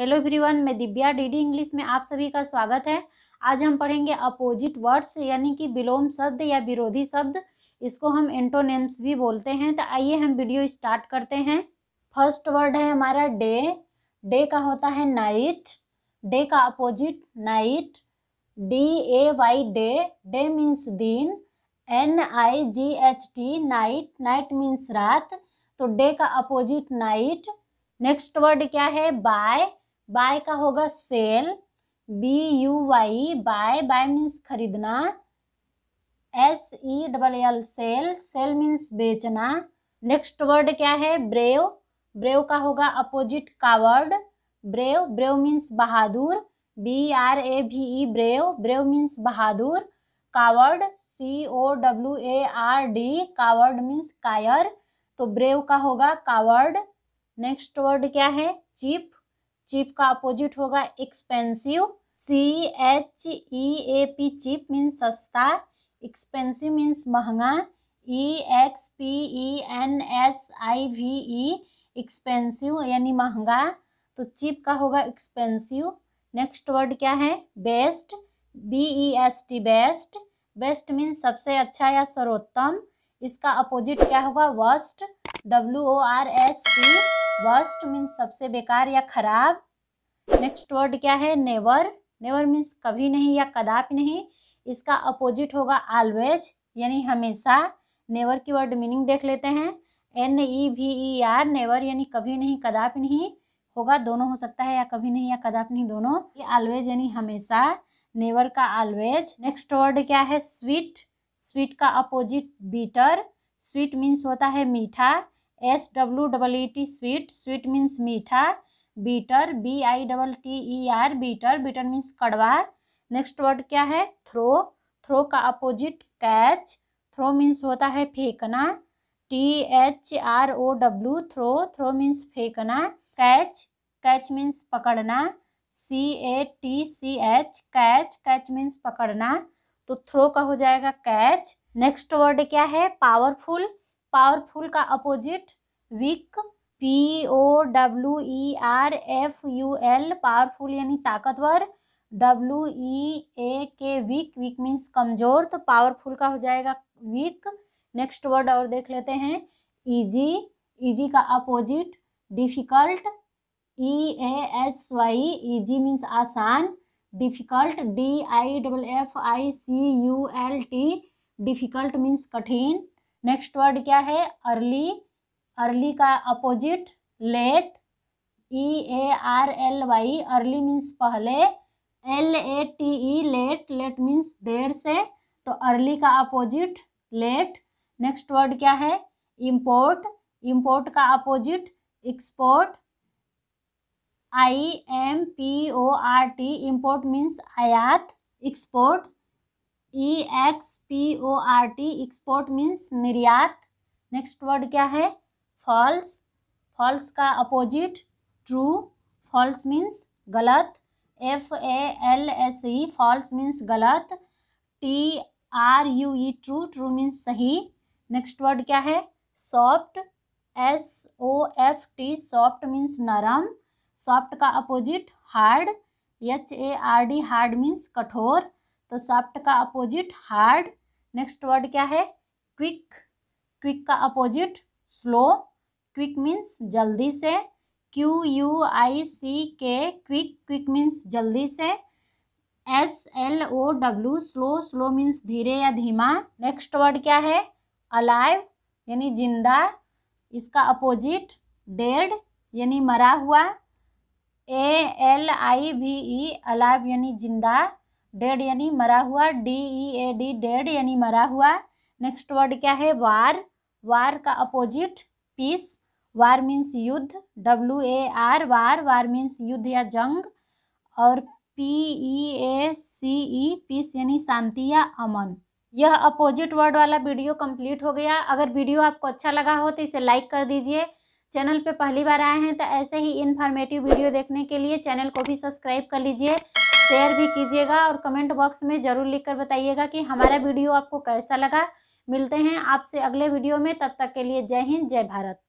hello everyone मैं Divya DD English में आप सभी का स्वागत है आज हम पढ़ेंगे अपोजिट वर्ड्स यानी कि विलोम शब्द या विरोधी शब्द इसको हम एंटोनेम्स भी बोलते हैं तो आइए हम वीडियो स्टार्ट करते हैं फर्स्ट वर्ड है हमारा डे डे का होता है नाइट डे का opposite night D A Y day day means दिन N I G H T night night means रात तो डे का अपोजिट नाइट नेक्स्ट वर्ड क्या है बाय बाय का होगा sell B U Y buy buy means खरीदना S E double L sell sell means बेचना नेक्स्ट वर्ड क्या है ब्रेव ब्रेव का होगा opposite coward brave brave means बहादुर B R A V E brave brave means बहादुर coward C O W A R D coward means कायर तो brave का होगा कावर्ड नेक्स्ट वर्ड क्या है चिप चिप का अपोजिट होगा expensive C H E A P cheap means सस्ता एक्सपेंसिव मीन्स महंगा E X P E N S I V E expensive यानी महंगा तो चिप का होगा एक्सपेंसिव नेक्स्ट वर्ड क्या है best B E S T best best means सबसे अच्छा या सर्वोत्तम इसका अपोजिट क्या होगा worst W O R S T worst means सबसे बेकार या खराब नेक्स्ट वर्ड क्या है नेवर नेवर मीन्स कभी नहीं या कदापि नहीं इसका अपोजिट होगा ऑलवेज यानी हमेशा नेवर की वर्ड मीनिंग देख लेते हैं N E V E R never यानी कभी नहीं कदापि नहीं होगा दोनों हो सकता है या कभी नहीं या कदापि नहीं दोनों ये ऑलवेज यानी हमेशा नेवर का ऑलवेज नेक्स्ट वर्ड क्या है स्वीट स्वीट का अपोजिट बीटर स्वीट मीन्स होता है मीठा S W double E T sweet sweet means मीठा bitter B I double T E R bitter bitter means कड़वा नेक्स्ट वर्ड क्या है थ्रो थ्रो का अपोजिट कैच थ्रो मीन्स होता है फेंकना T H R O W throw throw means फेंकना catch catch means पकड़ना C A T C H catch catch means पकड़ना तो थ्रो का हो जाएगा कैच नेक्स्ट वर्ड क्या है पावरफुल पावरफुल का opposite weak P O W E R F U L powerful यानी ताकतवर डब्ल्यू ई ए के वीक वीक मीन्स कमजोर तो पावरफुल का हो जाएगा वीक नेक्स्ट वर्ड और देख लेते हैं ईजी ईजी का opposite difficult E A S Y G means आसान difficult D I double F I C U L T difficult means कठिन नेक्स्ट वर्ड क्या है अर्ली अर्ली का opposite late E A R L Y early means पहले L A T E late late means देर से तो early का opposite late next word क्या है इम्पोर्ट इम्पोर्ट का opposite export I M P O R T import means आयात export E X P O R T export means निर्यात next word क्या है फॉल्स फॉल्स का अपोजिट ट्रू फॉल्स मीन्स गलत F A L S E false means गलत T R U E true true means सही next word क्या है soft S O F T soft means नरम soft का opposite hard H A R D hard means कठोर तो soft का opposite hard next word क्या है क्विक क्विक का अपोजिट स्लो क्विक मीन्स जल्दी से क्यू यू आई सी के क्विक क्विक मीन्स जल्दी से S L O W slow slow means धीरे या धीमा नेक्स्ट वर्ड क्या है अलाइव यानी जिंदा इसका अपोजिट डेड यानी मरा हुआ A L I V E alive यानी जिंदा डेड यानी मरा हुआ D E A D dead यानी मरा हुआ नेक्स्ट वर्ड क्या है वार वार का अपोजिट पीस वार मीन्स युद्ध W A R war war means युद्ध या जंग और पी ई ए सी ई पीस यानी शांति या अमन यह अपोजिट वर्ड वाला वीडियो कंप्लीट हो गया अगर वीडियो आपको अच्छा लगा हो तो इसे लाइक कर दीजिए चैनल पे पहली बार आए हैं तो ऐसे ही इन्फॉर्मेटिव वीडियो देखने के लिए चैनल को भी सब्सक्राइब कर लीजिए शेयर भी कीजिएगा और कमेंट बॉक्स में ज़रूर लिखकर बताइएगा कि हमारा वीडियो आपको कैसा लगा मिलते हैं आपसे अगले वीडियो में तब तक के लिए जय हिंद जय भारत